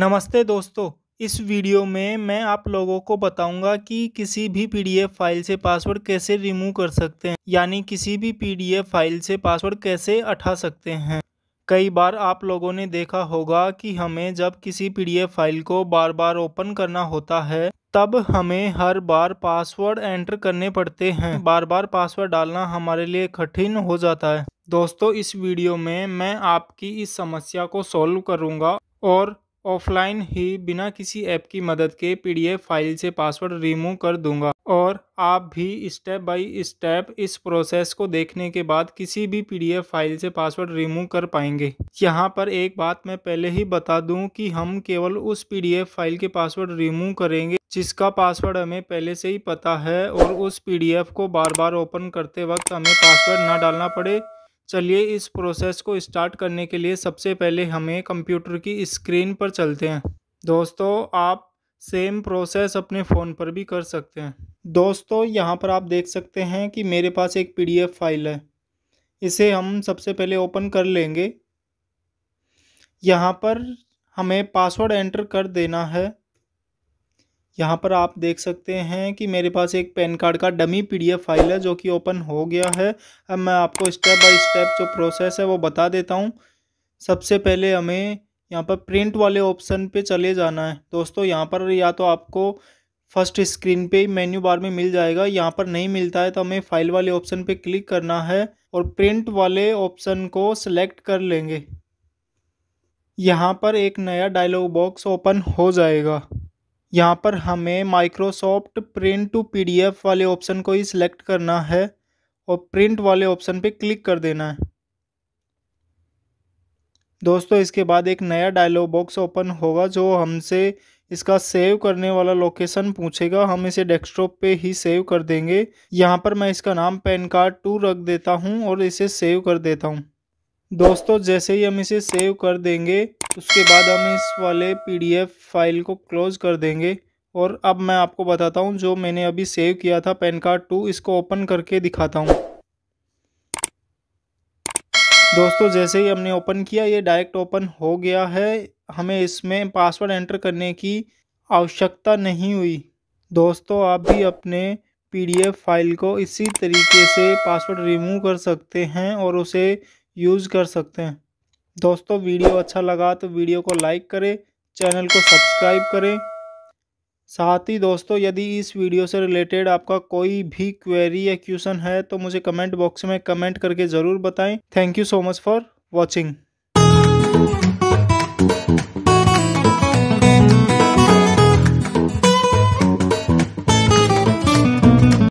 नमस्ते दोस्तों इस वीडियो में मैं आप लोगों को बताऊंगा कि किसी भी पीडीएफ फाइल से पासवर्ड कैसे रिमूव कर सकते हैं यानी किसी भी पीडीएफ फाइल से पासवर्ड कैसे उठा सकते हैं कई बार आप लोगों ने देखा होगा कि हमें जब किसी पीडीएफ फाइल को बार बार ओपन करना होता है तब हमें हर बार पासवर्ड एंटर करने पड़ते हैं बार बार पासवर्ड डालना हमारे लिए कठिन हो जाता है दोस्तों इस वीडियो में मैं आपकी इस समस्या को सॉल्व करूँगा और ऑफलाइन ही बिना किसी ऐप की मदद के पीडीएफ फाइल से पासवर्ड रिमूव कर दूंगा और आप भी स्टेप बाय स्टेप इस प्रोसेस को देखने के बाद किसी भी पीडीएफ फाइल से पासवर्ड रिमूव कर पाएंगे यहाँ पर एक बात मैं पहले ही बता दूं कि हम केवल उस पीडीएफ फाइल के पासवर्ड रिमूव करेंगे जिसका पासवर्ड हमें पहले से ही पता है और उस पीडीएफ को बार बार ओपन करते वक्त हमें पासवर्ड ना डालना पड़े चलिए इस प्रोसेस को स्टार्ट करने के लिए सबसे पहले हमें कंप्यूटर की स्क्रीन पर चलते हैं दोस्तों आप सेम प्रोसेस अपने फ़ोन पर भी कर सकते हैं दोस्तों यहाँ पर आप देख सकते हैं कि मेरे पास एक पीडीएफ फाइल है इसे हम सबसे पहले ओपन कर लेंगे यहाँ पर हमें पासवर्ड एंटर कर देना है यहाँ पर आप देख सकते हैं कि मेरे पास एक पैन कार्ड का डमी पीडीएफ फाइल है जो कि ओपन हो गया है अब मैं आपको स्टेप बाय स्टेप जो प्रोसेस है वो बता देता हूँ सबसे पहले हमें यहाँ पर प्रिंट वाले ऑप्शन पे चले जाना है दोस्तों यहाँ पर या तो आपको फर्स्ट स्क्रीन पे मेन्यू बार में मिल जाएगा यहाँ पर नहीं मिलता है तो हमें फाइल वाले ऑप्शन पर क्लिक करना है और प्रिंट वाले ऑप्शन को सिलेक्ट कर लेंगे यहाँ पर एक नया डायलॉग बॉक्स ओपन हो जाएगा यहाँ पर हमें माइक्रोसॉफ्ट प्रिंट टू पीडीएफ वाले ऑप्शन को ही सिलेक्ट करना है और प्रिंट वाले ऑप्शन पे क्लिक कर देना है दोस्तों इसके बाद एक नया डायलॉग बॉक्स ओपन होगा जो हमसे इसका सेव करने वाला लोकेशन पूछेगा हम इसे डेस्कटॉप पे ही सेव कर देंगे यहाँ पर मैं इसका नाम पैन कार्ड टू रख देता हूँ और इसे सेव कर देता हूँ दोस्तों जैसे ही हम इसे सेव कर देंगे उसके बाद हम इस वाले पीडीएफ फाइल को क्लोज कर देंगे और अब मैं आपको बताता हूँ जो मैंने अभी सेव किया था पैन कार्ड टू इसको ओपन करके दिखाता हूँ दोस्तों जैसे ही हमने ओपन किया ये डायरेक्ट ओपन हो गया है हमें इसमें पासवर्ड एंटर करने की आवश्यकता नहीं हुई दोस्तों आप भी अपने पीडीएफ फाइल को इसी तरीके से पासवर्ड रिमूव कर सकते हैं और उसे यूज़ कर सकते हैं दोस्तों वीडियो अच्छा लगा तो वीडियो को लाइक करें चैनल को सब्सक्राइब करें साथ ही दोस्तों यदि इस वीडियो से रिलेटेड आपका कोई भी क्वेरी या क्वेश्चन है तो मुझे कमेंट बॉक्स में कमेंट करके ज़रूर बताएं thank you so much for watching